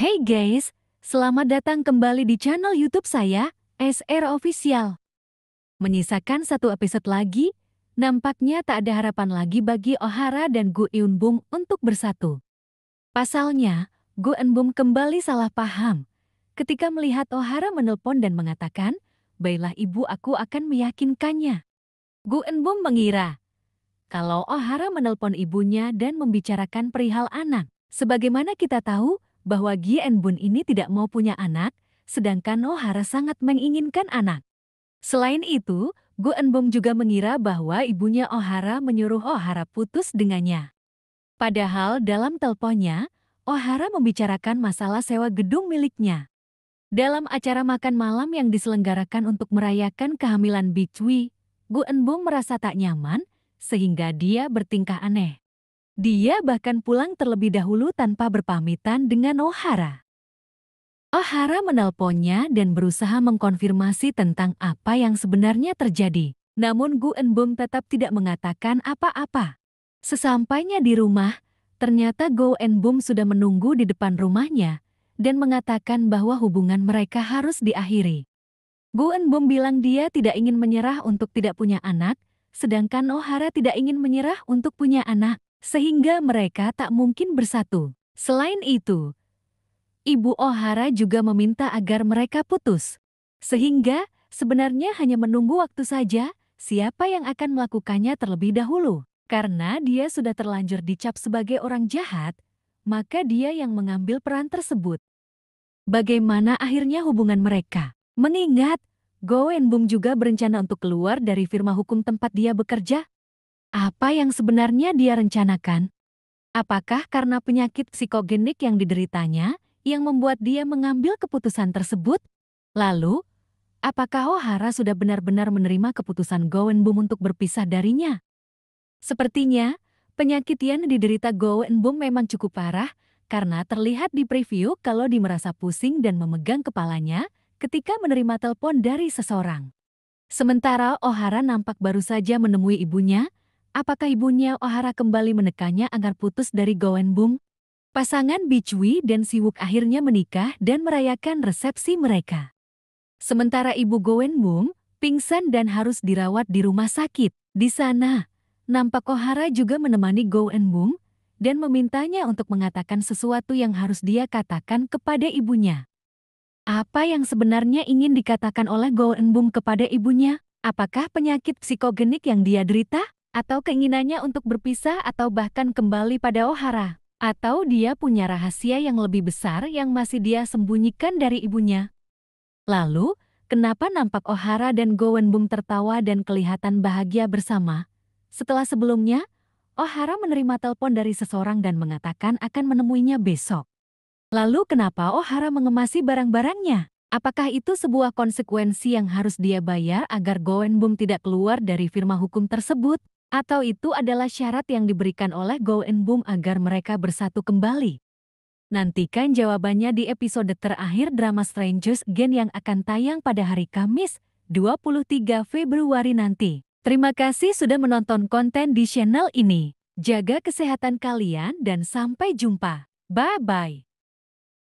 Hey guys, selamat datang kembali di channel YouTube saya, SR Official. Menyisakan satu episode lagi, nampaknya tak ada harapan lagi bagi Ohara dan Gu Eunbum untuk bersatu. Pasalnya, Gu Eunbum kembali salah paham ketika melihat Ohara menelpon dan mengatakan, "Baiklah ibu, aku akan meyakinkannya." Gu Eunbum mengira kalau Ohara menelpon ibunya dan membicarakan perihal anak. Sebagaimana kita tahu, bahwa Gien Bun ini tidak mau punya anak, sedangkan Nohara sangat menginginkan anak. Selain itu, Go Enbom juga mengira bahwa ibunya Ohara menyuruh Ohara putus dengannya. Padahal dalam teleponnya, Ohara membicarakan masalah sewa gedung miliknya. Dalam acara makan malam yang diselenggarakan untuk merayakan kehamilan Bicui, Go Enbom merasa tak nyaman, sehingga dia bertingkah aneh. Dia bahkan pulang terlebih dahulu tanpa berpamitan dengan O'Hara. O'Hara menelponnya dan berusaha mengkonfirmasi tentang apa yang sebenarnya terjadi. Namun Gu Enbom tetap tidak mengatakan apa-apa. Sesampainya di rumah, ternyata Go Enbom sudah menunggu di depan rumahnya dan mengatakan bahwa hubungan mereka harus diakhiri. Gu Enbom bilang dia tidak ingin menyerah untuk tidak punya anak, sedangkan O'Hara tidak ingin menyerah untuk punya anak sehingga mereka tak mungkin bersatu. Selain itu, Ibu Ohara juga meminta agar mereka putus. Sehingga, sebenarnya hanya menunggu waktu saja siapa yang akan melakukannya terlebih dahulu. Karena dia sudah terlanjur dicap sebagai orang jahat, maka dia yang mengambil peran tersebut. Bagaimana akhirnya hubungan mereka? Mengingat, Goenbum juga berencana untuk keluar dari firma hukum tempat dia bekerja, apa yang sebenarnya dia rencanakan? Apakah karena penyakit psikogenik yang dideritanya yang membuat dia mengambil keputusan tersebut? Lalu, apakah Ohara sudah benar-benar menerima keputusan Gowenbum untuk berpisah darinya? Sepertinya, penyakit yang diderita Gowenbum memang cukup parah karena terlihat di preview kalau dia merasa pusing dan memegang kepalanya ketika menerima telepon dari seseorang. Sementara Ohara nampak baru saja menemui ibunya, apakah ibunya Ohara kembali menekannya agar putus dari Gowen Bung? Pasangan Bichui dan Siwuk akhirnya menikah dan merayakan resepsi mereka. Sementara ibu Gowen Bung pingsan dan harus dirawat di rumah sakit. Di sana, nampak Ohara juga menemani Gowen Bung dan memintanya untuk mengatakan sesuatu yang harus dia katakan kepada ibunya. Apa yang sebenarnya ingin dikatakan oleh Gowen Bung kepada ibunya? Apakah penyakit psikogenik yang dia derita? atau keinginannya untuk berpisah atau bahkan kembali pada Ohara, atau dia punya rahasia yang lebih besar yang masih dia sembunyikan dari ibunya. Lalu, kenapa nampak Ohara dan Gowenbung tertawa dan kelihatan bahagia bersama? Setelah sebelumnya, Ohara menerima telepon dari seseorang dan mengatakan akan menemuinya besok. Lalu kenapa Ohara mengemasi barang-barangnya? Apakah itu sebuah konsekuensi yang harus dia bayar agar Gowenbung tidak keluar dari firma hukum tersebut? Atau itu adalah syarat yang diberikan oleh Go and Boom agar mereka bersatu kembali? Nantikan jawabannya di episode terakhir drama Strangers Gen yang akan tayang pada hari Kamis, 23 Februari nanti. Terima kasih sudah menonton konten di channel ini. Jaga kesehatan kalian dan sampai jumpa. Bye-bye.